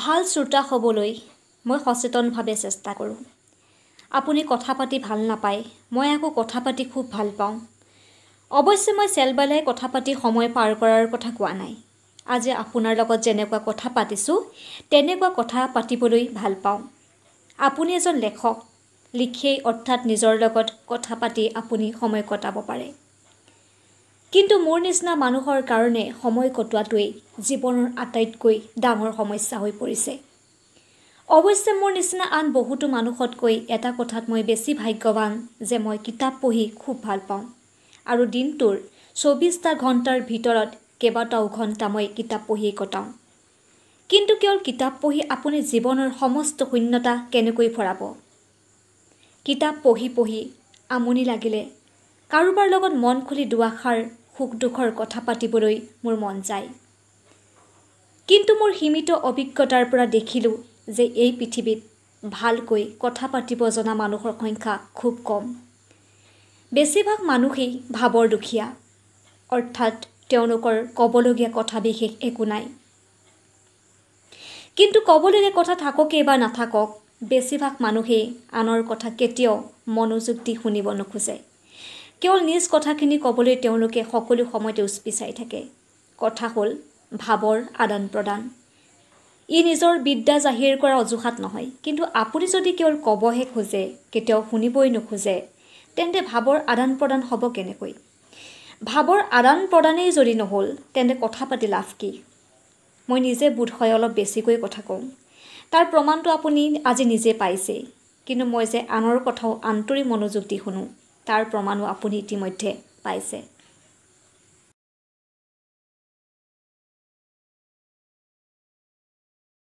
ভাল শ্ৰোতা হ'বলৈ মই সচেতনভাৱে চেষ্টা কৰোঁ আপুনি কথা পাতি ভাল নাপায় মই আকৌ কথা পাতি খুব ভাল পাওঁ অৱশ্যে মই চেলবেলাই কথা পাতি সময় পাৰ কৰাৰ কথা কোৱা নাই আজি আপোনাৰ লগত যেনেকুৱা কথা পাতিছোঁ তেনেকুৱা কথা পাতিবলৈ ভাল পাওঁ আপুনি এজন লেখক লিখেই অৰ্থাৎ নিজৰ লগত কথা পাতি আপুনি সময় কটাব পাৰে কিন্তু মোৰ নিচিনা মানুহৰ কাৰণে সময় কটোৱাটোৱেই জীৱনৰ আটাইতকৈ ডাঙৰ সমস্যা হৈ পৰিছে অৱশ্যে মোৰ নিচিনা আন বহুতো মানুহতকৈ এটা কথাত মই বেছি ভাগ্যৱান যে মই কিতাপ পঢ়ি খুব ভাল পাওঁ আৰু দিনটোৰ চৌবিছটা ঘণ্টাৰ ভিতৰত কেইবাটাও ঘণ্টা মই কিতাপ পঢ়িয়েই কটাওঁ কিন্তু কেৱল কিতাপ পঢ়ি আপুনি জীৱনৰ সমস্ত শূন্যতা কেনেকৈ ভৰাব কিতাপ পঢ়ি পঢ়ি আমনি লাগিলে কাৰোবাৰ লগত মন খুলি দুআষাৰ সুখ দুখৰ কথা পাতিবলৈ মোৰ মন যায় কিন্তু মোৰ সীমিত অভিজ্ঞতাৰ পৰা দেখিলোঁ যে এই পৃথিৱীত ভালকৈ কথা পাতিব জনা মানুহৰ সংখ্যা খুব কম বেছিভাগ মানুহেই ভাৱৰ দুখীয়া অৰ্থাৎ তেওঁলোকৰ ক'বলগীয়া কথা বিশেষ একো নাই কিন্তু ক'বলগীয়া কথা থাককেই বা নাথাকক বেছিভাগ মানুহেই আনৰ কথা কেতিয়াও মনোযোগ দি শুনিব নোখোজে কেৱল নিজ কথাখিনি ক'বলৈ তেওঁলোকে সকলো সময়তে উচপিচাই থাকে কথা হ'ল ভাৱৰ আদান প্ৰদান ই নিজৰ বিদ্যা জাহিৰ কৰা অজুহাত নহয় কিন্তু আপুনি যদি কেৱল ক'বহে খোজে কেতিয়াও শুনিবই নোখোজে তেন্তে ভাৱৰ আদান প্ৰদান হ'ব কেনেকৈ ভাৱৰ আদান প্ৰদানেই যদি নহ'ল তেন্তে কথা পাতি লাভ কি মই নিজে বোধ হয় অলপ বেছিকৈ কথা কওঁ তাৰ প্ৰমাণটো আপুনি আজি নিজে পাইছেই কিন্তু মই যে আনৰ কথাও আন্তৰিক মনোযোগ দি শুনো তাৰ প্ৰমাণো আপুনি ইতিমধ্যে পাইছে